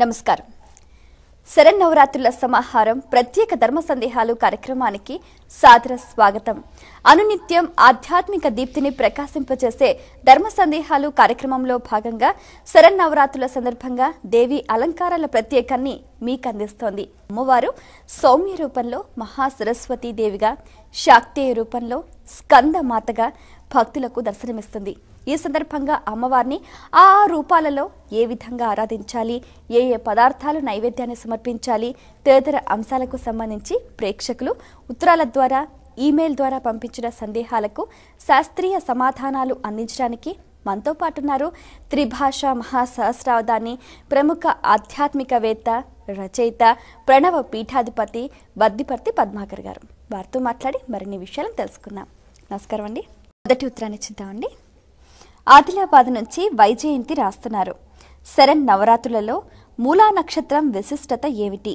నమస్కారం శరన్నవరాత్రుల సమాహారం ప్రత్యేక ధర్మ సందేహాలు కార్యక్రమానికి సాదర స్వాగతం అనునిత్యం ఆధ్యాత్మిక దీప్తిని ప్రకాశింపచేసే ధర్మ సందేహాలు కార్యక్రమంలో భాగంగా శరన్నవరాత్రుల సందర్భంగా దేవి అలంకారాల ప్రత్యేకాన్ని మీకు అందిస్తోంది అమ్మవారు సౌమ్య రూపంలో మహాసరస్వతీ దేవిగా శాక్తేయ రూపంలో స్కంద మాతగా భక్తులకు దర్శనమిస్తుంది ఈ సందర్భంగా అమ్మవారిని ఆ రూపాలలో ఏ విధంగా ఆరాధించాలి ఏ ఏ పదార్థాలు నైవేద్యాన్ని సమర్పించాలి తదితర అంశాలకు సంబంధించి ప్రేక్షకులు ఉత్తరాల ద్వారా ఈమెయిల్ ద్వారా పంపించిన సందేహాలకు శాస్త్రీయ సమాధానాలు అందించడానికి మనతో పాటున్నారు త్రిభాష మహాసహస్రావధాన్ని ప్రముఖ ఆధ్యాత్మికవేత్త రచయిత ప్రణవ పీఠాధిపతి బద్దిపర్తి పద్మాకర్ గారు వారితో మాట్లాడి మరిన్ని విషయాలను తెలుసుకుందాం నమస్కారం అండి మొదటి ఉత్తరాన్ని ఇచ్చిద్దామండి ఆదిలాబాద్ నుంచి వైజయంతి రాస్తున్నారు శరణ్ నవరాత్రులలో మూలా నక్షత్రం విశిష్టత ఏమిటి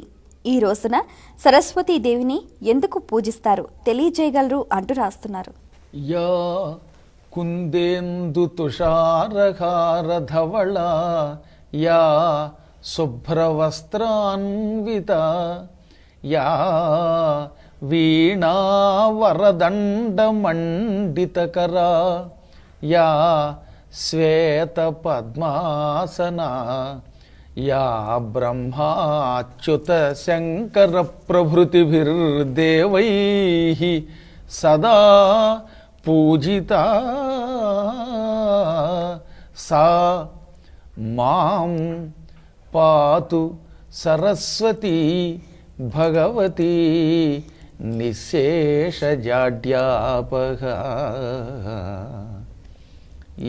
ఈ రోజున సరస్వతీ దేవిని ఎందుకు పూజిస్తారు తెలియజేయగలరు అంటూ రాస్తున్నారు యా కుందేందు తుషారహారధవళ శుభ్రవస్త్రాన్విత యా వీణా వరదండమండితకరా या श्वेतपद्मासना या ब्रह्माच्युतशङ्करप्रभृतिभिर्देवैः सदा पूजिता सा मां पातु सरस्वती भगवती निःशेषजाड्यापहा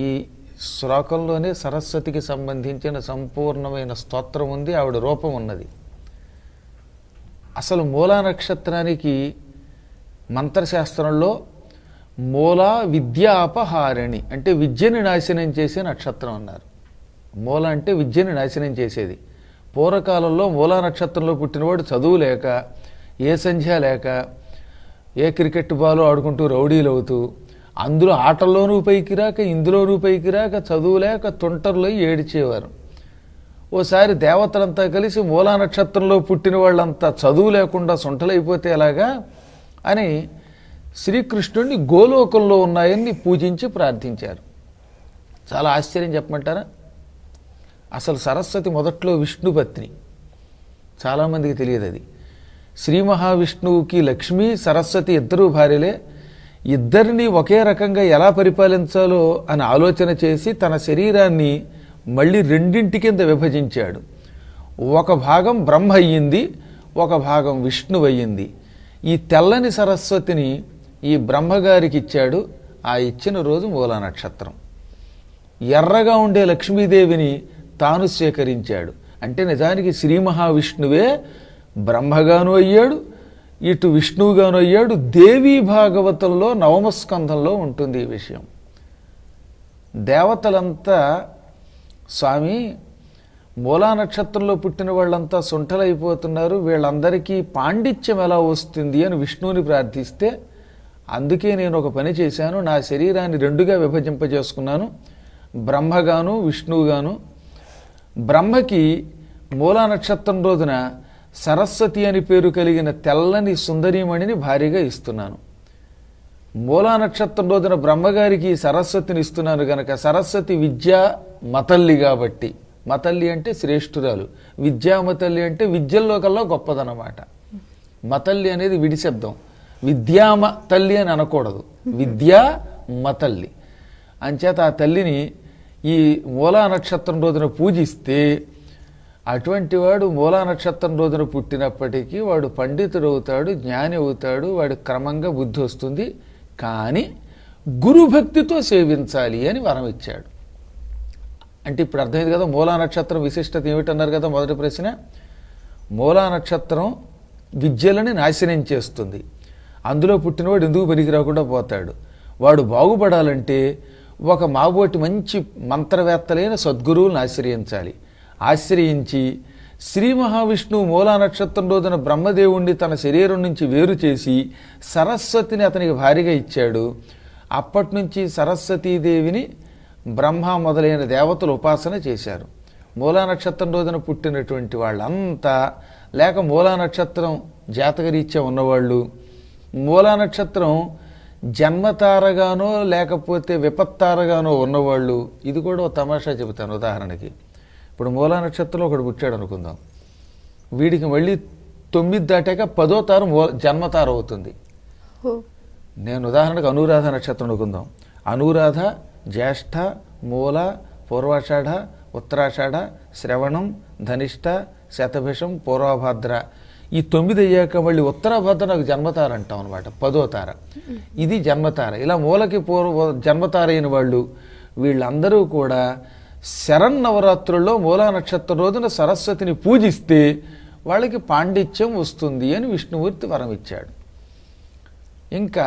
ఈ శ్లోకంలోనే సరస్వతికి సంబంధించిన సంపూర్ణమైన స్తోత్రం ఉంది ఆవిడ రూపం ఉన్నది అసలు మూలా నక్షత్రానికి మంత్రశాస్త్రంలో మూల విద్యాపహారిణి అంటే విద్యని నాశనం చేసే నక్షత్రం అన్నారు మూల అంటే విద్యని నాశనం చేసేది పూర్వకాలంలో మూలా నక్షత్రంలో పుట్టినవాడు చదువు లేక ఏ సంధ్య లేక ఏ క్రికెట్ బాలు ఆడుకుంటూ రౌడీలు అవుతూ అందులో ఆటల్లోనూ పైకిరాక ఇందులోనూ చదువు చదువులేక తొంటర్లో ఏడిచేవారు ఓసారి దేవతలంతా కలిసి మూలా నక్షత్రంలో పుట్టిన వాళ్ళంతా చదువు లేకుండా సొంటలైపోతే ఎలాగా అని శ్రీకృష్ణుడిని గోలోకంలో ఉన్నాయని పూజించి ప్రార్థించారు చాలా ఆశ్చర్యం చెప్పమంటారా అసలు సరస్వతి మొదట్లో విష్ణుపత్ని చాలామందికి తెలియదు అది శ్రీ మహావిష్ణువుకి లక్ష్మి సరస్వతి ఇద్దరూ భార్యలే ఇద్దరిని ఒకే రకంగా ఎలా పరిపాలించాలో అని ఆలోచన చేసి తన శరీరాన్ని మళ్ళీ రెండింటి కింద విభజించాడు ఒక భాగం బ్రహ్మ అయ్యింది ఒక భాగం విష్ణువు అయ్యింది ఈ తెల్లని సరస్వతిని ఈ బ్రహ్మగారికి ఇచ్చాడు ఆ ఇచ్చిన రోజు మూల నక్షత్రం ఎర్రగా ఉండే లక్ష్మీదేవిని తాను స్వీకరించాడు అంటే నిజానికి శ్రీ మహావిష్ణువే బ్రహ్మగాను అయ్యాడు ఇటు విష్ణువుగాను అయ్యాడు దేవీ భాగవతంలో నవమస్కంధంలో ఉంటుంది ఈ విషయం దేవతలంతా స్వామి మూలా నక్షత్రంలో పుట్టిన వాళ్ళంతా సుంఠలైపోతున్నారు వీళ్ళందరికీ పాండిత్యం ఎలా వస్తుంది అని విష్ణువుని ప్రార్థిస్తే అందుకే నేను ఒక పని చేశాను నా శరీరాన్ని రెండుగా విభజింపజేసుకున్నాను బ్రహ్మగాను విష్ణువుగాను బ్రహ్మకి మూలా నక్షత్రం రోజున సరస్వతి అని పేరు కలిగిన తెల్లని సుందరీమణిని భారీగా ఇస్తున్నాను మూలా నక్షత్రం రోజున బ్రహ్మగారికి సరస్వతిని ఇస్తున్నాను గనక సరస్వతి విద్యా మతల్లి కాబట్టి మతల్లి అంటే శ్రేష్ఠురాలు విద్యామతల్లి అంటే విద్యల్లో కల్లా గొప్పదనమాట మతల్లి అనేది విడిశబ్దం విద్యామ తల్లి అని అనకూడదు విద్యా మతల్లి అంచేత ఆ తల్లిని ఈ మూలా నక్షత్రం రోజున పూజిస్తే అటువంటి వాడు మూలా నక్షత్రం రోజున పుట్టినప్పటికీ వాడు పండితుడు అవుతాడు జ్ఞాని అవుతాడు వాడు క్రమంగా బుద్ధి వస్తుంది కానీ గురుభక్తితో సేవించాలి అని వరం ఇచ్చాడు అంటే ఇప్పుడు అర్థమైంది కదా మూలా నక్షత్రం విశిష్టత ఏమిటన్నారు కదా మొదటి ప్రశ్న మూలా నక్షత్రం విద్యలని నాశనం చేస్తుంది అందులో పుట్టినవాడు ఎందుకు పనికి రాకుండా పోతాడు వాడు బాగుపడాలంటే ఒక మాబోటి మంచి మంత్రవేత్తలైన సద్గురువులను ఆశ్రయించాలి ఆశ్రయించి శ్రీ మహావిష్ణువు మూలా నక్షత్రం రోజున బ్రహ్మదేవుణ్ణి తన శరీరం నుంచి వేరు చేసి సరస్వతిని అతనికి భారీగా ఇచ్చాడు అప్పటి నుంచి సరస్వతీదేవిని బ్రహ్మ మొదలైన దేవతలు ఉపాసన చేశారు మూలా నక్షత్రం రోజున పుట్టినటువంటి వాళ్ళంతా లేక మూలా నక్షత్రం జాతకరీత్యా ఉన్నవాళ్ళు మూలా నక్షత్రం జన్మతారగానో లేకపోతే విపత్తారగానో ఉన్నవాళ్ళు ఇది కూడా తమాషా చెబుతాను ఉదాహరణకి ఇప్పుడు మూలా నక్షత్రంలో ఒకడు పుట్టాడు అనుకుందాం వీడికి మళ్ళీ తొమ్మిది దాటాక పదో తారు జన్మతారు అవుతుంది నేను ఉదాహరణకు అనురాధ నక్షత్రం అనుకుందాం అనురాధ జ్యేష్ఠ మూల పూర్వాషాఢ ఉత్తరాషాఢ శ్రవణం ధనిష్ట శతభిషం పూర్వభద్ర ఈ తొమ్మిది అయ్యాక మళ్ళీ ఉత్తరాభద్ర నాకు జన్మతార అంటాం అనమాట పదో తార ఇది జన్మతార ఇలా మూలకి పూర్వ జన్మతార అయిన వాళ్ళు వీళ్ళందరూ కూడా శరన్నవరాత్రుల్లో మూలా నక్షత్ర రోజున సరస్వతిని పూజిస్తే వాళ్ళకి పాండిత్యం వస్తుంది అని విష్ణుమూర్తి వరం ఇచ్చాడు ఇంకా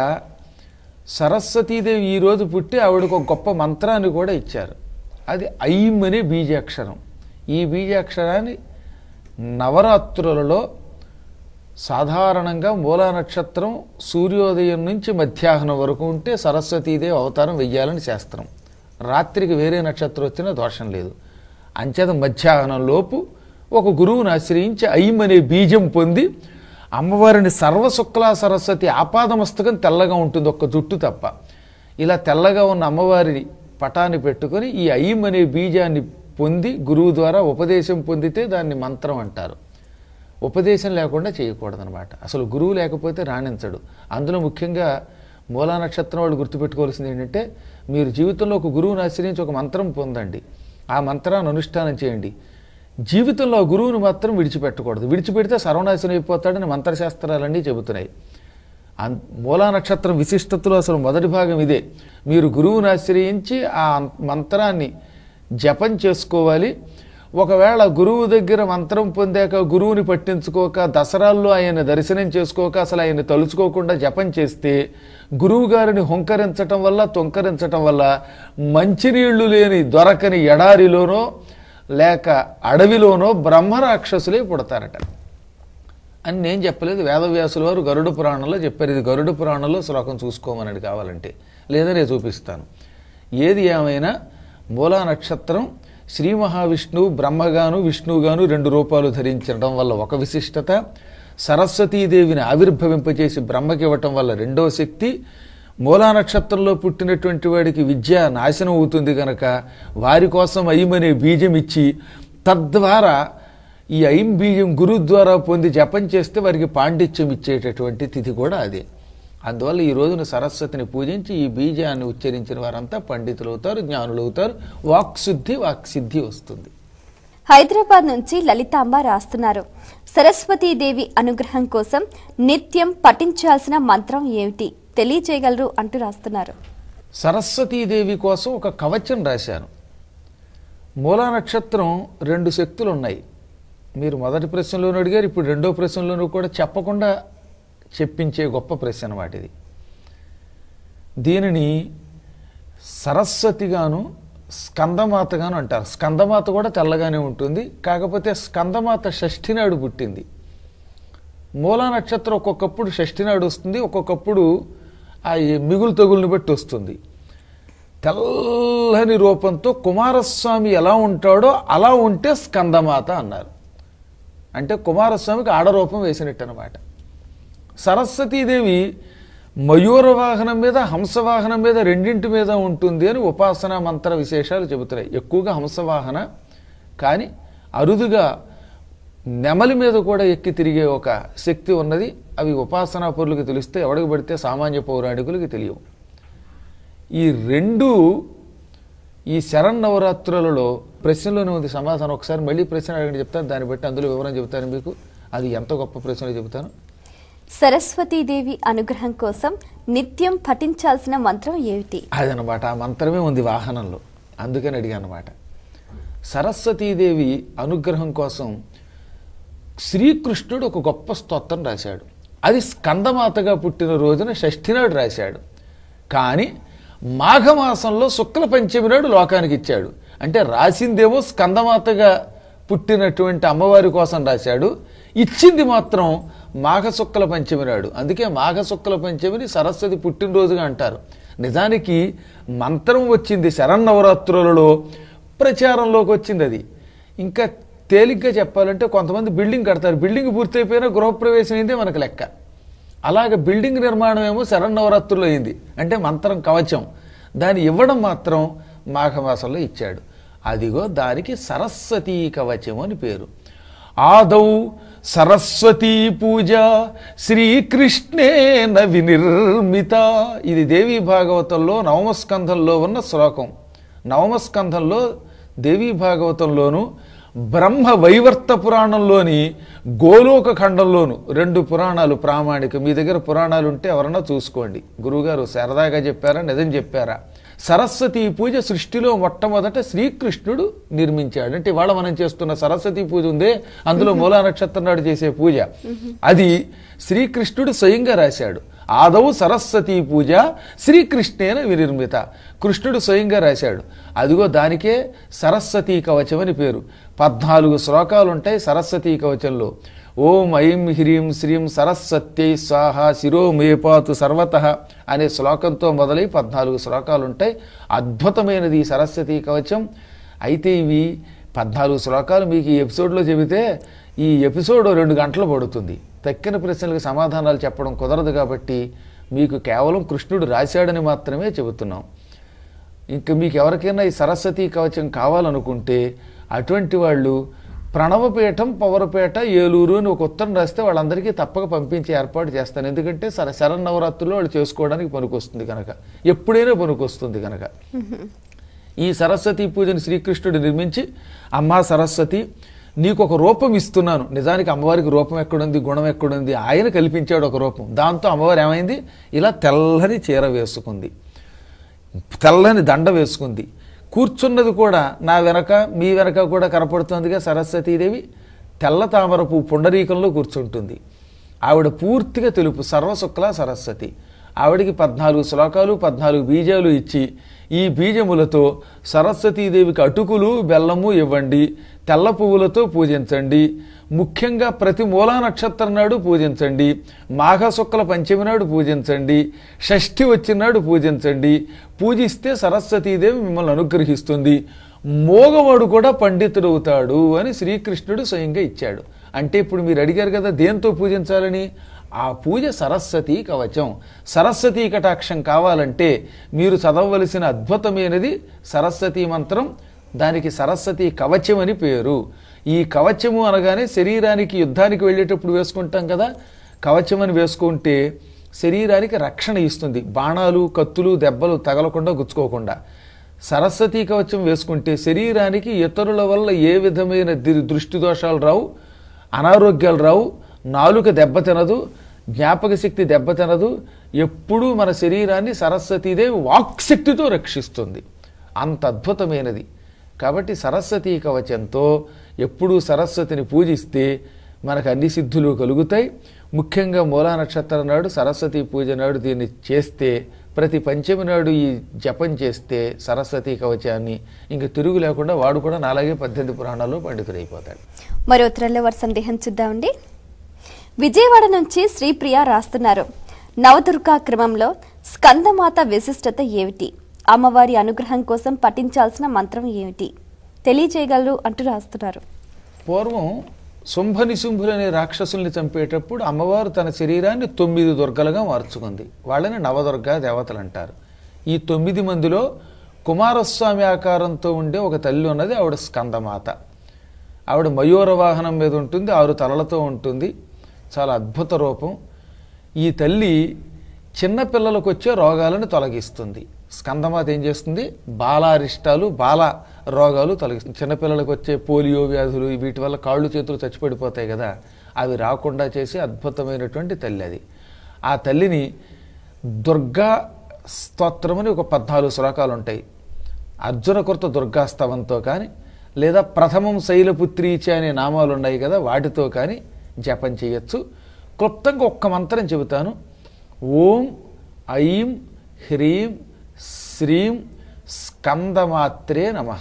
సరస్వతీదేవి ఈరోజు పుట్టి ఆవిడకు ఒక గొప్ప మంత్రాన్ని కూడా ఇచ్చారు అది ఐమ్ అనే బీజాక్షరం ఈ బీజాక్షరాన్ని నవరాత్రులలో సాధారణంగా మూలా నక్షత్రం సూర్యోదయం నుంచి మధ్యాహ్నం వరకు ఉంటే సరస్వతీదేవి అవతారం వెయ్యాలని శాస్త్రం రాత్రికి వేరే నక్షత్రం వచ్చినా దోషం లేదు అంచేత మధ్యాహ్నం లోపు ఒక గురువును ఆశ్రయించి అయ్యమనే బీజం పొంది అమ్మవారిని సర్వశుక్లా సరస్వతి ఆపాదమస్తకం తెల్లగా ఉంటుంది ఒక్క జుట్టు తప్ప ఇలా తెల్లగా ఉన్న అమ్మవారి పటాన్ని పెట్టుకొని ఈ అయ్యం అనే బీజాన్ని పొంది గురువు ద్వారా ఉపదేశం పొందితే దాన్ని మంత్రం అంటారు ఉపదేశం లేకుండా చేయకూడదనమాట అసలు గురువు లేకపోతే రాణించడు అందులో ముఖ్యంగా మూలా నక్షత్రం వాళ్ళు గుర్తుపెట్టుకోవాల్సింది ఏంటంటే మీరు జీవితంలో ఒక గురువుని ఆశ్రయించి ఒక మంత్రం పొందండి ఆ మంత్రాన్ని అనుష్ఠానం చేయండి జీవితంలో గురువుని మాత్రం విడిచిపెట్టకూడదు విడిచిపెడితే సర్వనాశనం అయిపోతాడని మంత్రశాస్త్రాలన్నీ చెబుతున్నాయి మూలా నక్షత్రం విశిష్టతలో అసలు మొదటి భాగం ఇదే మీరు గురువుని ఆశ్రయించి ఆ మంత్రాన్ని జపం చేసుకోవాలి ఒకవేళ గురువు దగ్గర మంత్రం పొందాక గురువుని పట్టించుకోక దసరాల్లో ఆయన దర్శనం చేసుకోక అసలు ఆయన తలుచుకోకుండా జపం చేస్తే గురువు గారిని హుంకరించటం వల్ల తొంకరించటం వల్ల మంచినీళ్లు లేని దొరకని ఎడారిలోనో లేక అడవిలోనో బ్రహ్మరాక్షసులే పుడతారట అని నేను చెప్పలేదు వేదవ్యాసుల వారు గరుడ పురాణంలో చెప్పారు ఇది గరుడ పురాణంలో శ్లోకం చూసుకోమని కావాలంటే లేదా నేను చూపిస్తాను ఏది ఏమైనా మూలా నక్షత్రం శ్రీ మహావిష్ణువు బ్రహ్మగాను విష్ణువుగాను రెండు రూపాలు ధరించడం వల్ల ఒక విశిష్టత సరస్వతీదేవిని ఆవిర్భవింపచేసి బ్రహ్మకి ఇవ్వటం వల్ల రెండవ శక్తి మూలా నక్షత్రంలో పుట్టినటువంటి వాడికి విద్య నాశనం అవుతుంది కనుక వారి కోసం అయ్యమనే బీజం ఇచ్చి తద్వారా ఈ ఐం బీజం గురువు ద్వారా పొంది జపం చేస్తే వారికి పాండిత్యం ఇచ్చేటటువంటి తిథి కూడా అదే అందువల్ల ఈ రోజున సరస్వతిని పూజించి ఈ బీజాన్ని ఉచ్చరించిన వారంతా పండితులు అవుతారు జ్ఞానులు అవుతారు వాక్శుద్ధి వాక్సిద్ధి వస్తుంది హైదరాబాద్ నుంచి లలితాంబ రాస్తున్నారు సరస్వతీదేవి అనుగ్రహం కోసం నిత్యం పఠించాల్సిన మంత్రం ఏమిటి తెలియచేయగలరు అంటూ రాస్తున్నారు సరస్వతీదేవి కోసం ఒక కవచం రాశాను మూలా నక్షత్రం రెండు శక్తులు ఉన్నాయి మీరు మొదటి ప్రశ్నలోనూ అడిగారు ఇప్పుడు రెండో ప్రశ్నలోనూ కూడా చెప్పకుండా చెప్పించే గొప్ప ప్రశ్న వాటిది దీనిని సరస్వతిగాను స్కందమాతగాను అంటారు స్కందమాత కూడా తెల్లగానే ఉంటుంది కాకపోతే స్కందమాత షష్ఠి నాడు పుట్టింది మూలా నక్షత్రం ఒక్కొక్కప్పుడు షష్ఠి నాడు వస్తుంది ఒక్కొక్కప్పుడు ఆ మిగులు తగులను బట్టి వస్తుంది తెల్లని రూపంతో కుమారస్వామి ఎలా ఉంటాడో అలా ఉంటే స్కందమాత అన్నారు అంటే కుమారస్వామికి ఆడరూపం వేసినట్టు అనమాట సరస్వతీదేవి మయూర వాహనం మీద హంసవాహనం మీద రెండింటి మీద ఉంటుంది అని ఉపాసన మంత్ర విశేషాలు చెబుతున్నాయి ఎక్కువగా హంసవాహన కానీ అరుదుగా నెమలి మీద కూడా ఎక్కి తిరిగే ఒక శక్తి ఉన్నది అవి ఉపాసనా పౌరులకి తెలిస్తే ఎవడికి పడితే సామాన్య పౌరాణికులకి తెలియవు ఈ రెండు ఈ నవరాత్రులలో ప్రశ్నలోనే ఉంది సమాధానం ఒకసారి మళ్ళీ ప్రశ్న అడగండి చెప్తాను దాన్ని బట్టి అందులో వివరం చెబుతాను మీకు అది ఎంత గొప్ప ప్రశ్నలో చెబుతాను సరస్వతీదేవి అనుగ్రహం కోసం నిత్యం పఠించాల్సిన మంత్రం ఏమిటి అదనమాట ఆ మంత్రమే ఉంది వాహనంలో అందుకని అడిగా అనమాట సరస్వతీదేవి అనుగ్రహం కోసం శ్రీకృష్ణుడు ఒక గొప్ప స్తోత్రం రాశాడు అది స్కందమాతగా పుట్టిన రోజున షష్ఠి నాడు రాశాడు కానీ మాఘమాసంలో శుక్ల పంచమి నాడు లోకానికి ఇచ్చాడు అంటే రాసిందేమో స్కందమాతగా పుట్టినటువంటి అమ్మవారి కోసం రాశాడు ఇచ్చింది మాత్రం మాఘశుక్కల పంచమి నాడు అందుకే మాఘశుక్కల పంచమిని సరస్వతి పుట్టినరోజుగా అంటారు నిజానికి మంత్రం వచ్చింది శరన్నవరాత్రులలో ప్రచారంలోకి వచ్చింది అది ఇంకా తేలిగ్గా చెప్పాలంటే కొంతమంది బిల్డింగ్ కడతారు బిల్డింగ్ పూర్తయిపోయినా గృహప్రవేశం అయిందే మనకు లెక్క అలాగ బిల్డింగ్ నిర్మాణం ఏమో శరన్నవరాత్రులు అయింది అంటే మంత్రం కవచం దాన్ని ఇవ్వడం మాత్రం మాఘమాసంలో ఇచ్చాడు అదిగో దానికి సరస్వతీ కవచం అని పేరు ఆదౌ సరస్వతీ పూజ శ్రీకృష్ణేన వినిర్మిత ఇది దేవీ భాగవతంలో నవమస్కంధంలో ఉన్న శ్లోకం నవమస్కంధంలో దేవీ భాగవతంలోను బ్రహ్మ వైవర్త పురాణంలోని గోలోక ఖండంలోను రెండు పురాణాలు ప్రామాణిక మీ దగ్గర పురాణాలు ఉంటే ఎవరన్నా చూసుకోండి గురువుగారు సరదాగా చెప్పారా నిజం చెప్పారా సరస్వతి పూజ సృష్టిలో మొట్టమొదట శ్రీకృష్ణుడు నిర్మించాడు అంటే ఇవాళ మనం చేస్తున్న సరస్వతి పూజ ఉందే అందులో మూలా నక్షత్రం నాడు చేసే పూజ అది శ్రీకృష్ణుడు స్వయంగా రాశాడు ఆదవు సరస్వతి పూజ శ్రీకృష్ణేన వినిర్మిత కృష్ణుడు స్వయంగా రాశాడు అదిగో దానికే సరస్వతీ కవచం అని పేరు పద్నాలుగు శ్లోకాలుంటాయి సరస్వతీ కవచంలో ఓం ఐం హ్రీం శ్రీం సరస్వత్యై స్వాహ శిరో మేపాతు సర్వత అనే శ్లోకంతో మొదలై పద్నాలుగు శ్లోకాలు ఉంటాయి అద్భుతమైనది సరస్వతి కవచం అయితే ఇవి పద్నాలుగు శ్లోకాలు మీకు ఈ ఎపిసోడ్లో చెబితే ఈ ఎపిసోడ్ రెండు గంటలు పడుతుంది తక్కిన ప్రశ్నలకు సమాధానాలు చెప్పడం కుదరదు కాబట్టి మీకు కేవలం కృష్ణుడు రాశాడని మాత్రమే చెబుతున్నాం ఇంకా మీకు ఎవరికైనా ఈ సరస్వతీ కవచం కావాలనుకుంటే అటువంటి వాళ్ళు ప్రణవపీఠం పవరపేట ఏలూరు అని ఒక ఉత్తరం రాస్తే వాళ్ళందరికీ తప్పక పంపించే ఏర్పాటు చేస్తాను ఎందుకంటే సర శరన్నవరాత్రులు వాళ్ళు చేసుకోవడానికి పనికొస్తుంది కనుక ఎప్పుడైనా పనికొస్తుంది కనుక ఈ సరస్వతి పూజను శ్రీకృష్ణుడు నిర్మించి అమ్మా సరస్వతి నీకు ఒక రూపం ఇస్తున్నాను నిజానికి అమ్మవారికి రూపం ఎక్కడుంది గుణం ఎక్కడుంది ఆయన కల్పించాడు ఒక రూపం దాంతో అమ్మవారు ఏమైంది ఇలా తెల్లని చీర వేసుకుంది తెల్లని దండ వేసుకుంది కూర్చున్నది కూడా నా వెనక మీ వెనక కూడా కనపడుతుందిగా సరస్వతీదేవి తెల్ల తామరపు పుండరీకంలో కూర్చుంటుంది ఆవిడ పూర్తిగా తెలుపు సర్వశుక్ల సరస్వతి ఆవిడికి పద్నాలుగు శ్లోకాలు పద్నాలుగు బీజాలు ఇచ్చి ఈ బీజములతో సరస్వతీదేవికి అటుకులు బెల్లము ఇవ్వండి తెల్ల పువ్వులతో పూజించండి ముఖ్యంగా ప్రతి మూలా నక్షత్రం నాడు పూజించండి మాఘశుక్ల పంచమి నాడు పూజించండి షష్ఠి వచ్చినాడు పూజించండి పూజిస్తే సరస్వతీదేవి మిమ్మల్ని అనుగ్రహిస్తుంది మోగవాడు కూడా పండితుడు అవుతాడు అని శ్రీకృష్ణుడు స్వయంగా ఇచ్చాడు అంటే ఇప్పుడు మీరు అడిగారు కదా దేంతో పూజించాలని ఆ పూజ సరస్వతి కవచం సరస్వతీ కటాక్షం కావాలంటే మీరు చదవవలసిన అద్భుతమైనది సరస్వతీ మంత్రం దానికి సరస్వతి కవచం అని పేరు ఈ కవచము అనగానే శరీరానికి యుద్ధానికి వెళ్ళేటప్పుడు వేసుకుంటాం కదా కవచం అని వేసుకుంటే శరీరానికి రక్షణ ఇస్తుంది బాణాలు కత్తులు దెబ్బలు తగలకుండా గుచ్చుకోకుండా సరస్వతీ కవచం వేసుకుంటే శరీరానికి ఇతరుల వల్ల ఏ విధమైన దృష్టి దోషాలు రావు అనారోగ్యాలు రావు నాలుక దెబ్బతినదు జ్ఞాపక శక్తి దెబ్బతినదు ఎప్పుడూ మన శరీరాన్ని వాక్ వాక్శక్తితో రక్షిస్తుంది అంత అద్భుతమైనది కాబట్టి సరస్వతీ కవచంతో ఎప్పుడూ సరస్వతిని పూజిస్తే మనకు అన్ని సిద్ధులు కలుగుతాయి ముఖ్యంగా మూలా నక్షత్రం నాడు సరస్వతి పూజ నాడు దీన్ని చేస్తే ప్రతి పంచమి నాడు ఈ జపం చేస్తే సరస్వతి కవచాన్ని ఇంక తిరుగు లేకుండా వాడు కూడా నాలుగే పద్దెనిమిది పురాణాల్లో పండితుడైపోతాడు మరో వారి సందేహం చూద్దామండి విజయవాడ నుంచి శ్రీప్రియ రాస్తున్నారు నవదుర్గా క్రమంలో స్కందమాత విశిష్టత ఏమిటి అమ్మవారి అనుగ్రహం కోసం పఠించాల్సిన మంత్రం ఏమిటి తెలియచేయగలరు అంటూ రాస్తున్నారు పూర్వం శుంభని అనే రాక్షసుల్ని చంపేటప్పుడు అమ్మవారు తన శరీరాన్ని తొమ్మిది దుర్గలుగా మార్చుకుంది వాళ్ళని నవదుర్గా దేవతలు అంటారు ఈ తొమ్మిది మందిలో కుమారస్వామి ఆకారంతో ఉండే ఒక తల్లి ఉన్నది ఆవిడ స్కందమాత ఆవిడ మయూర వాహనం మీద ఉంటుంది ఆరు తలలతో ఉంటుంది చాలా అద్భుత రూపం ఈ తల్లి చిన్న పిల్లలకు వచ్చే రోగాలను తొలగిస్తుంది స్కందమాత ఏం చేస్తుంది బాల అరిష్టాలు బాల రోగాలు తొలగిస్తుంది చిన్నపిల్లలకు వచ్చే పోలియో వ్యాధులు వీటి వల్ల కాళ్ళు చేతులు చచ్చిపడిపోతాయి కదా అవి రాకుండా చేసి అద్భుతమైనటువంటి తల్లి అది ఆ తల్లిని దుర్గా స్తోత్రమని ఒక పద్నాలుగు శ్లోకాలు ఉంటాయి అర్జున కొరత దుర్గాస్తవంతో కానీ లేదా ప్రథమం శైలపుత్రీచే అనే నామాలు ఉన్నాయి కదా వాటితో కానీ జపం చేయొచ్చు క్లుప్తంగా ఒక్క మంత్రం చెబుతాను ఓం ఐం హ్రీం శ్రీం స్కందమాత్రే నమ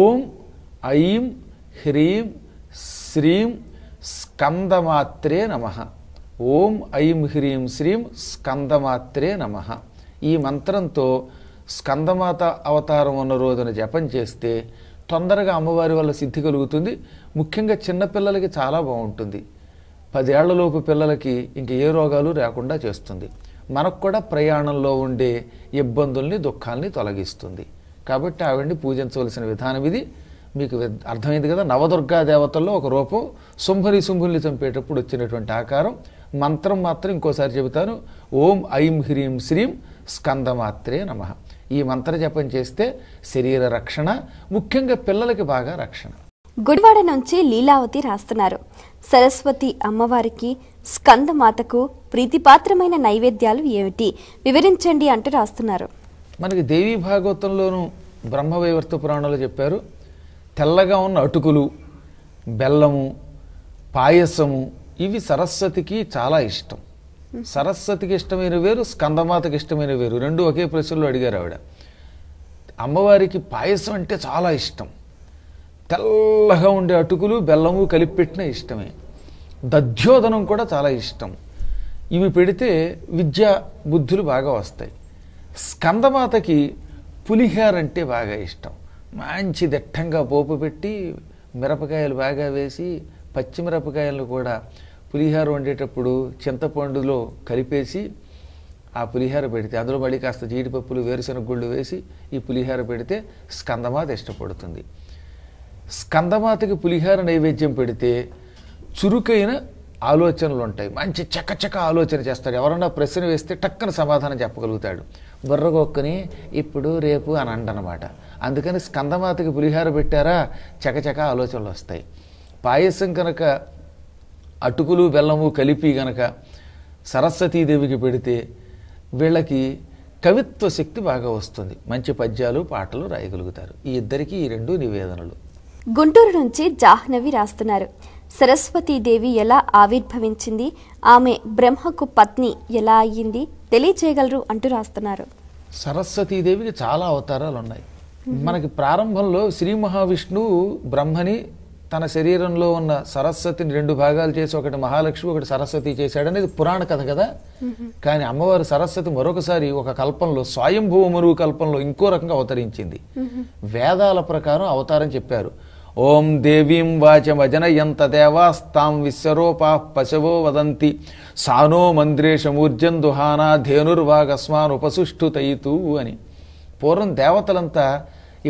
ఓం ఐం హ్రీం శ్రీం స్కందమాత్రే నమ ఓం ఐం హ్రీం శ్రీం స్కందమాత్రే నమ ఈ మంత్రంతో స్కందమాత అవతారం ఉన్న రోజున జపం చేస్తే తొందరగా అమ్మవారి వల్ల సిద్ధి కలుగుతుంది ముఖ్యంగా చిన్నపిల్లలకి చాలా బాగుంటుంది పదేళ్లలోపు పిల్లలకి ఇంక ఏ రోగాలు రాకుండా చేస్తుంది మనకు కూడా ప్రయాణంలో ఉండే ఇబ్బందుల్ని దుఃఖాల్ని తొలగిస్తుంది కాబట్టి ఆవిడ్ని పూజించవలసిన విధానం ఇది మీకు అర్థమైంది కదా నవదుర్గా దేవతల్లో ఒక రూపం శుంభరి శుంభుల్ని చంపేటప్పుడు వచ్చినటువంటి ఆకారం మంత్రం మాత్రం ఇంకోసారి చెబుతాను ఓం ఐం హ్రీం శ్రీం స్కందమాత్రే నమ ఈ మంత్ర జపం చేస్తే శరీర రక్షణ ముఖ్యంగా పిల్లలకి బాగా రక్షణ గుడివాడ నుంచి లీలావతి రాస్తున్నారు సరస్వతి అమ్మవారికి స్కందమాతకు ప్రీతిపాత్రమైన నైవేద్యాలు ఏమిటి వివరించండి అంటూ రాస్తున్నారు మనకి దేవీ భాగవతంలోనూ బ్రహ్మవైవర్త పురాణాలు చెప్పారు తెల్లగా ఉన్న అటుకులు బెల్లము పాయసము ఇవి సరస్వతికి చాలా ఇష్టం సరస్వతికి ఇష్టమైన వేరు స్కందమాతకి ఇష్టమైన వేరు రెండు ఒకే ప్రశ్నలు అడిగారు ఆవిడ అమ్మవారికి పాయసం అంటే చాలా ఇష్టం తెల్లగా ఉండే అటుకులు బెల్లము కలిపి పెట్టిన ఇష్టమే దధ్యోదనం కూడా చాలా ఇష్టం ఇవి పెడితే విద్య బుద్ధులు బాగా వస్తాయి స్కందమాతకి పులిహార్ అంటే బాగా ఇష్టం మంచి దిట్టంగా పోపు పెట్టి మిరపకాయలు బాగా వేసి పచ్చిమిరపకాయలను కూడా పులిహార వండేటప్పుడు చింతపండులో కలిపేసి ఆ పులిహార పెడితే అందులో మళ్ళీ కాస్త జీడిపప్పులు వేరుశనగ గుళ్ళు వేసి ఈ పులిహార పెడితే స్కందమాత ఇష్టపడుతుంది స్కందమాతకి పులిహార నైవేద్యం పెడితే చురుకైన ఆలోచనలు ఉంటాయి మంచి చకచక ఆలోచన చేస్తాడు ఎవరన్నా ప్రశ్న వేస్తే టక్కన సమాధానం చెప్పగలుగుతాడు బుర్రగొక్కని ఇప్పుడు రేపు అని అంటనమాట అందుకని స్కందమాతకి పులిహార పెట్టారా చకచక ఆలోచనలు వస్తాయి పాయసం కనుక అటుకులు బెల్లము కలిపి గనక సరస్వతీదేవికి పెడితే వీళ్ళకి కవిత్వ శక్తి బాగా వస్తుంది మంచి పద్యాలు పాటలు రాయగలుగుతారు ఈ ఇద్దరికి ఈ రెండు నివేదనలు గుంటూరు నుంచి జాహ్నవి రాస్తున్నారు సరస్వతీదేవి ఎలా ఆవిర్భవించింది ఆమె బ్రహ్మకు పత్ని ఎలా అయ్యింది తెలియచేయగలరు అంటూ రాస్తున్నారు సరస్వతీదేవికి చాలా అవతారాలు ఉన్నాయి మనకి ప్రారంభంలో శ్రీ మహావిష్ణువు బ్రహ్మని తన శరీరంలో ఉన్న సరస్వతిని రెండు భాగాలు చేసి ఒకటి మహాలక్ష్మి ఒకటి సరస్వతి చేశాడనేది పురాణ కథ కదా కానీ అమ్మవారు సరస్వతి మరొకసారి ఒక కల్పంలో స్వయంభూవ మరువు కల్పంలో ఇంకో రకంగా అవతరించింది వేదాల ప్రకారం అవతారం చెప్పారు ఓం దేవీం వాచ ఎంత దేవాస్తాం విశ్వరూపా పశవో వదంతి సానో మంద్రేషమూర్జం దుహానా ధేనుర్వాగస్మానుపసుష్ఠుతయితు అని పూర్వం దేవతలంతా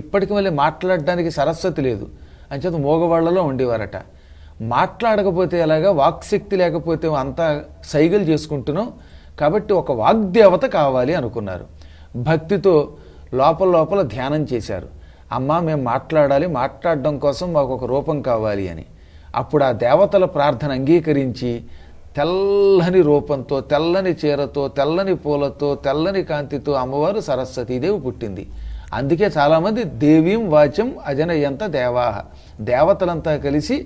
ఇప్పటికి మళ్ళీ మాట్లాడడానికి సరస్వతి లేదు అంచేత మోగవాళ్లలో ఉండేవారట మాట్లాడకపోతే ఎలాగా వాక్శక్తి లేకపోతే అంతా సైగలు చేసుకుంటున్నాం కాబట్టి ఒక వాగ్దేవత కావాలి అనుకున్నారు భక్తితో లోపల లోపల ధ్యానం చేశారు అమ్మ మేము మాట్లాడాలి మాట్లాడడం కోసం మాకు ఒక రూపం కావాలి అని అప్పుడు ఆ దేవతల ప్రార్థన అంగీకరించి తెల్లని రూపంతో తెల్లని చీరతో తెల్లని పూలతో తెల్లని కాంతితో అమ్మవారు సరస్వతీదేవి పుట్టింది అందుకే చాలామంది దేవీం వాచం అజనయంత దేవాహ దేవతలంతా కలిసి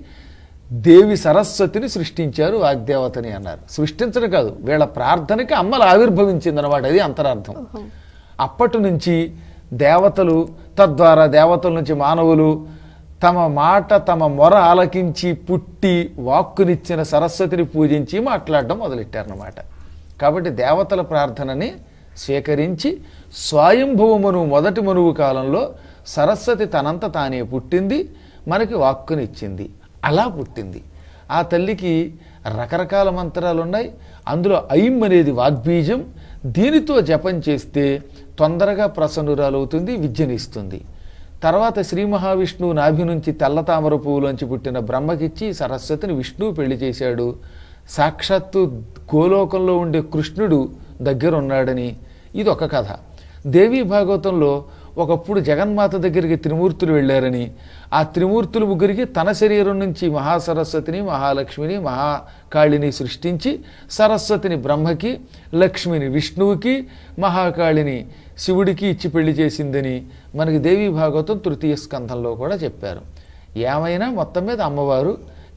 దేవి సరస్వతిని సృష్టించారు వాగ్దేవతని అన్నారు సృష్టించడం కాదు వీళ్ళ ప్రార్థనకి అమ్మలు ఆవిర్భవించింది అనమాట అది అంతరార్థం అప్పటి నుంచి దేవతలు తద్వారా దేవతల నుంచి మానవులు తమ మాట తమ మొర ఆలకించి పుట్టి వాక్కునిచ్చిన సరస్వతిని పూజించి మాట్లాడడం మొదలెట్టారనమాట కాబట్టి దేవతల ప్రార్థనని స్వీకరించి స్వయంభవ మనువు మొదటి మనువు కాలంలో సరస్వతి తనంత తానే పుట్టింది మనకి వాక్కునిచ్చింది అలా పుట్టింది ఆ తల్లికి రకరకాల మంత్రాలు ఉన్నాయి అందులో ఐం అనేది వాగ్బీజం దీనితో జపం చేస్తే తొందరగా ప్రసన్నురాలవుతుంది విద్యనిస్తుంది తర్వాత శ్రీ మహావిష్ణువు నాభి నుంచి తెల్ల తామర పువ్వులోంచి పుట్టిన బ్రహ్మకిచ్చి సరస్వతిని విష్ణువు పెళ్లి చేశాడు సాక్షాత్తు గోలోకంలో ఉండే కృష్ణుడు దగ్గరున్నాడని ఇది ఒక కథ దేవీ భాగవతంలో ఒకప్పుడు జగన్మాత దగ్గరికి త్రిమూర్తులు వెళ్ళారని ఆ త్రిమూర్తులు ముగ్గురికి తన శరీరం నుంచి మహాసరస్వతిని మహాలక్ష్మిని మహాకాళిని సృష్టించి సరస్వతిని బ్రహ్మకి లక్ష్మిని విష్ణువుకి మహాకాళిని శివుడికి ఇచ్చి పెళ్లి చేసిందని మనకి దేవీ భాగవతం తృతీయ స్కంధంలో కూడా చెప్పారు ఏమైనా మొత్తం మీద అమ్మవారు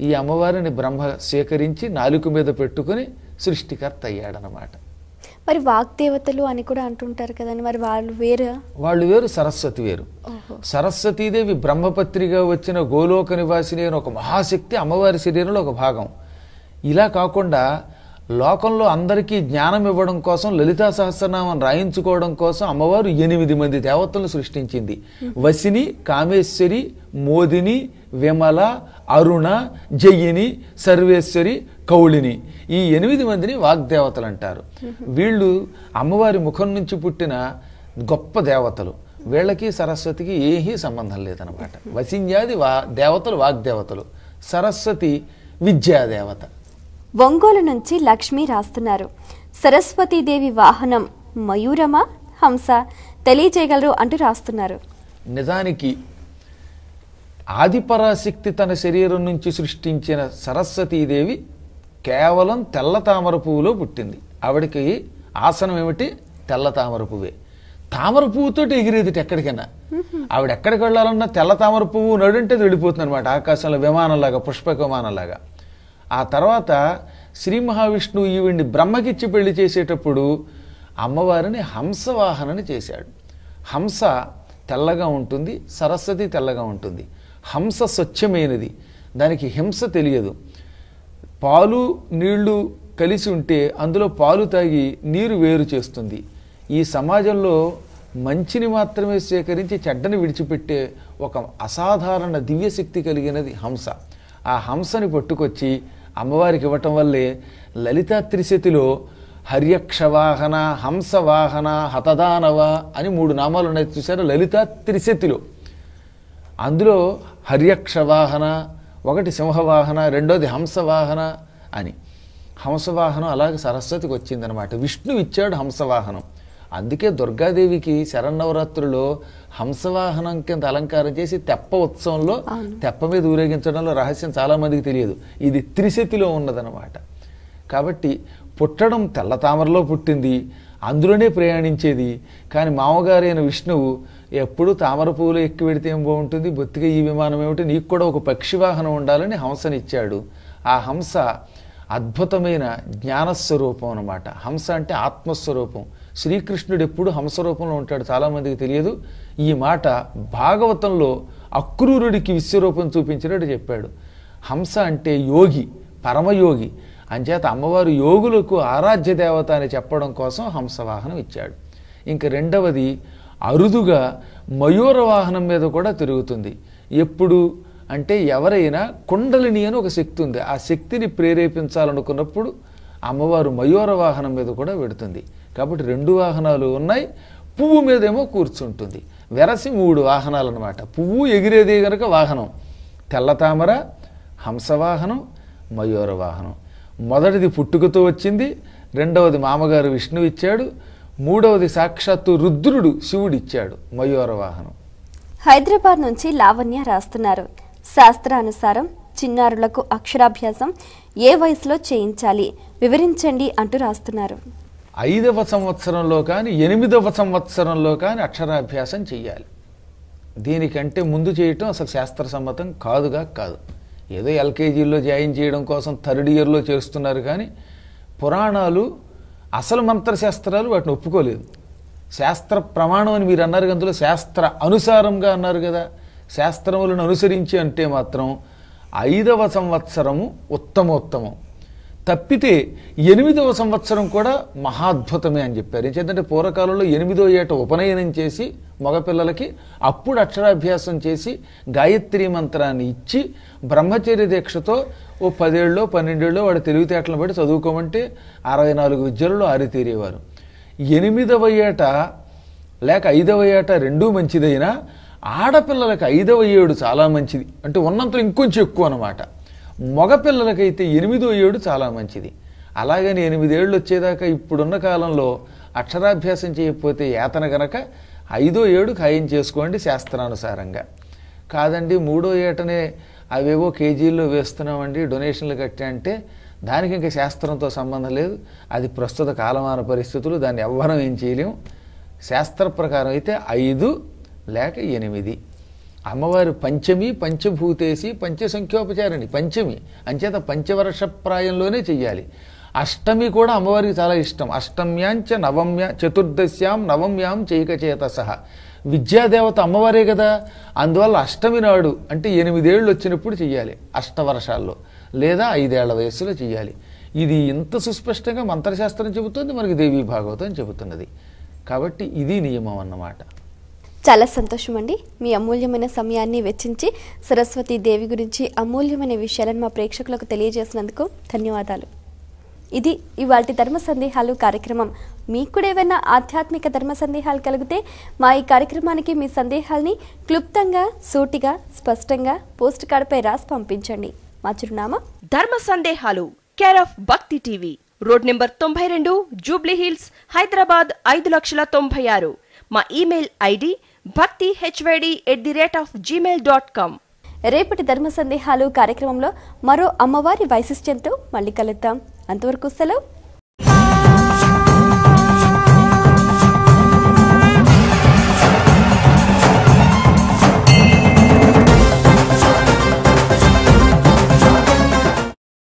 ఈ అమ్మవారిని బ్రహ్మ స్వీకరించి నాలుక మీద పెట్టుకుని సృష్టికర్త అయ్యాడనమాట మరి వాగ్దేవతలు అని కూడా అంటుంటారు కదండి మరి వాళ్ళు వేరు వాళ్ళు వేరు సరస్వతి వేరు సరస్వతీదేవి బ్రహ్మపత్రిగా వచ్చిన గోలోక నివాసిని అని ఒక మహాశక్తి అమ్మవారి శరీరంలో ఒక భాగం ఇలా కాకుండా లోకంలో అందరికీ జ్ఞానం ఇవ్వడం కోసం లలితా సహస్రనామం రాయించుకోవడం కోసం అమ్మవారు ఎనిమిది మంది దేవతలను సృష్టించింది వసిని కామేశ్వరి మోదిని విమల అరుణ జయిని సర్వేశ్వరి కౌళిని ఈ ఎనిమిది మందిని వాగ్దేవతలు అంటారు వీళ్ళు అమ్మవారి ముఖం నుంచి పుట్టిన గొప్ప దేవతలు వీళ్ళకి సరస్వతికి ఏమీ సంబంధం లేదనమాట వసింజాది వా దేవతలు వాగ్దేవతలు సరస్వతి విద్యాదేవత ఒంగోలు నుంచి లక్ష్మి రాస్తున్నారు సరస్వతీదేవి వాహనం మయూరమా హంస తెలియజేయగలరు అంటూ రాస్తున్నారు నిజానికి ఆదిపరాశక్తి తన శరీరం నుంచి సృష్టించిన సరస్వతీదేవి కేవలం తెల్ల తామర పువ్వులో పుట్టింది ఆవిడకి ఆసనం ఏమిటి తెల్ల తామర పువ్వే తామర పువ్వుతో ఎగిరేది ఎక్కడికైనా ఆవిడ ఎక్కడికి వెళ్ళాలన్నా తెల్ల తామర పువ్వు నడుంటే వెళ్ళిపోతుంది అనమాట ఆకాశంలో విమానంలాగా పుష్పక విమానంలాగా ఆ తర్వాత శ్రీ మహావిష్ణువు ఈవిడిని బ్రహ్మకిచ్చి పెళ్లి చేసేటప్పుడు అమ్మవారిని హంసవాహనని చేశాడు హంస తెల్లగా ఉంటుంది సరస్వతి తెల్లగా ఉంటుంది హంస స్వచ్ఛమైనది దానికి హింస తెలియదు పాలు నీళ్లు కలిసి ఉంటే అందులో పాలు తాగి నీరు వేరు చేస్తుంది ఈ సమాజంలో మంచిని మాత్రమే సేకరించి చెడ్డని విడిచిపెట్టే ఒక అసాధారణ దివ్యశక్తి కలిగినది హంస ఆ హంసని పట్టుకొచ్చి అమ్మవారికి ఇవ్వటం వల్లే లలితా త్రిశతిలో హర్యక్షవాహన హంసవాహన హతదానవ అని మూడు నామాలు ఉన్నాయి చూశారు లలితా త్రిశతిలో అందులో హర్యక్షవాహన ఒకటి సింహవాహన రెండోది హంసవాహన అని హంసవాహనం అలాగే సరస్వతికి వచ్చిందనమాట విష్ణు ఇచ్చాడు హంసవాహనం అందుకే దుర్గాదేవికి శరన్నవరాత్రులో హంసవాహనం కింద అలంకారం చేసి తెప్ప ఉత్సవంలో తెప్ప మీద ఊరేగించడంలో రహస్యం చాలామందికి తెలియదు ఇది త్రిశతిలో ఉన్నదనమాట కాబట్టి పుట్టడం తెల్ల తామరలో పుట్టింది అందులోనే ప్రయాణించేది కానీ మామగారైన విష్ణువు ఎప్పుడు తామర పువ్వులు ఎక్కి పెడితే ఏం బాగుంటుంది బొత్తిగా ఈ విమానం ఏమిటి నీకు కూడా ఒక పక్షి వాహనం ఉండాలని హంసనిచ్చాడు ఆ హంస అద్భుతమైన జ్ఞానస్వరూపం అనమాట హంస అంటే ఆత్మస్వరూపం శ్రీకృష్ణుడు ఎప్పుడు హంసరూపంలో ఉంటాడు చాలామందికి తెలియదు ఈ మాట భాగవతంలో అక్రూరుడికి విశ్వరూపం చూపించినట్టు చెప్పాడు హంస అంటే యోగి పరమయోగి అంచేత అమ్మవారు యోగులకు ఆరాధ్య దేవత అని చెప్పడం కోసం హంసవాహనం ఇచ్చాడు ఇంక రెండవది అరుదుగా మయూర వాహనం మీద కూడా తిరుగుతుంది ఎప్పుడు అంటే ఎవరైనా కుండలిని అని ఒక శక్తి ఉంది ఆ శక్తిని ప్రేరేపించాలనుకున్నప్పుడు అమ్మవారు మయూర వాహనం మీద కూడా పెడుతుంది కాబట్టి రెండు వాహనాలు ఉన్నాయి పువ్వు మీదేమో కూర్చుంటుంది వెరసి మూడు వాహనాలు అనమాట పువ్వు ఎగిరేది గనక వాహనం తెల్ల తామర హంసవాహనం మయూర వాహనం మొదటిది పుట్టుకతో వచ్చింది రెండవది మామగారు విష్ణు ఇచ్చాడు మూడవది సాక్షాత్తు రుద్రుడు శివుడిచ్చాడు మయూర వాహనం హైదరాబాద్ నుంచి లావణ్య రాస్తున్నారు శాస్త్రానుసారం చిన్నారులకు అక్షరాభ్యాసం ఏ వయసులో చేయించాలి వివరించండి అంటూ రాస్తున్నారు ఐదవ సంవత్సరంలో కానీ ఎనిమిదవ సంవత్సరంలో కానీ అక్షరాభ్యాసం చేయాలి దీనికంటే ముందు చేయటం అసలు శాస్త్రసమ్మతం కాదుగా కాదు ఏదో ఎల్కేజీలో జాయిన్ చేయడం కోసం థర్డ్ ఇయర్లో చేస్తున్నారు కానీ పురాణాలు అసలు మంత్రశాస్త్రాలు వాటిని ఒప్పుకోలేదు శాస్త్ర ప్రమాణం అని మీరు అన్నారు అందులో శాస్త్ర అనుసారంగా అన్నారు కదా శాస్త్రములను అనుసరించి అంటే మాత్రం ఐదవ సంవత్సరము ఉత్తమోత్తమం తప్పితే ఎనిమిదవ సంవత్సరం కూడా మహాద్భుతమే అని చెప్పారు ఏంటంటే పూర్వకాలంలో ఎనిమిదో ఏట ఉపనయనం చేసి మగపిల్లలకి అప్పుడు అక్షరాభ్యాసం చేసి గాయత్రి మంత్రాన్ని ఇచ్చి బ్రహ్మచర్య దీక్షతో ఓ పదేళ్ళలో పన్నెండేళ్ళలో వాడు తెలివితేటలను బట్టి చదువుకోమంటే అరవై నాలుగు విద్యలలో ఆరితేరేవారు ఎనిమిదవ ఏట లేక ఐదవ ఏట రెండూ మంచిదైనా ఆడపిల్లలకు ఐదవ ఏడు చాలా మంచిది అంటే ఉన్నంతలో ఇంకొంచెం ఎక్కువ అనమాట మగపిల్లలకైతే ఎనిమిదో ఏడు చాలా మంచిది అలాగని ఎనిమిదేళ్ళు వచ్చేదాకా ఇప్పుడున్న కాలంలో అక్షరాభ్యాసం చేయకపోతే ఏతన గనక ఐదో ఏడు ఖాయం చేసుకోండి శాస్త్రానుసారంగా కాదండి మూడో ఏటనే అవేవో కేజీల్లో వేస్తున్నామండి డొనేషన్లు కట్టా అంటే దానికి ఇంకా శాస్త్రంతో సంబంధం లేదు అది ప్రస్తుత కాలమాన పరిస్థితులు దాన్ని ఎవ్వరం ఏం చేయలేము శాస్త్ర ప్రకారం అయితే ఐదు లేక ఎనిమిది అమ్మవారి పంచమి పంచభూతేసి సంఖ్యోపచారణి పంచమి అంచేత పంచవర్ష ప్రాయంలోనే చెయ్యాలి అష్టమి కూడా అమ్మవారికి చాలా ఇష్టం అష్టమ్యాంచ నవమ్య చతుర్దశ్యాం నవమ్యాం చైకచేత సహా విద్యాదేవత అమ్మవారే కదా అందువల్ల అష్టమి నాడు అంటే ఎనిమిదేళ్ళు వచ్చినప్పుడు చెయ్యాలి అష్టవర్షాల్లో లేదా ఐదేళ్ల వయస్సులో చెయ్యాలి ఇది ఇంత సుస్పష్టంగా మంత్రశాస్త్రం చెబుతుంది మనకి దేవీ భాగవతం చెబుతున్నది కాబట్టి ఇది నియమం అన్నమాట చాలా సంతోషం అండి మీ అమూల్యమైన సమయాన్ని వెచ్చించి సరస్వతి దేవి గురించి అమూల్యమైన విషయాలను మా ప్రేక్షకులకు తెలియజేసినందుకు ధన్యవాదాలు ఇది ఇవాటి ధర్మ సందేహాలు కార్యక్రమం మీకు కూడా ఏవైనా ఆధ్యాత్మిక ధర్మ సందేహాలు కలిగితే మా ఈ కార్యక్రమానికి మీ సందేహాల్ని క్లుప్తంగా సూటిగా స్పష్టంగా పోస్ట్ పై రాసి పంపించండి మా చిరునామా ధర్మ సందేహాలు care of Bhakti TV road number తొంభై రెండు జూబ్లీ హిల్స్ హైదరాబాద్ ఐదు లక్షల తొంభై ఆరు మా email ID Bhakti HYD at the rate of Gmail dot com రేపటి ధర్మ సందేహాలు కార్యక్రమంలో మరో అమ్మవారి వైశిష్ట్యంతో మళ్ళీ కలుద్దాం అంతవరకు సెలవు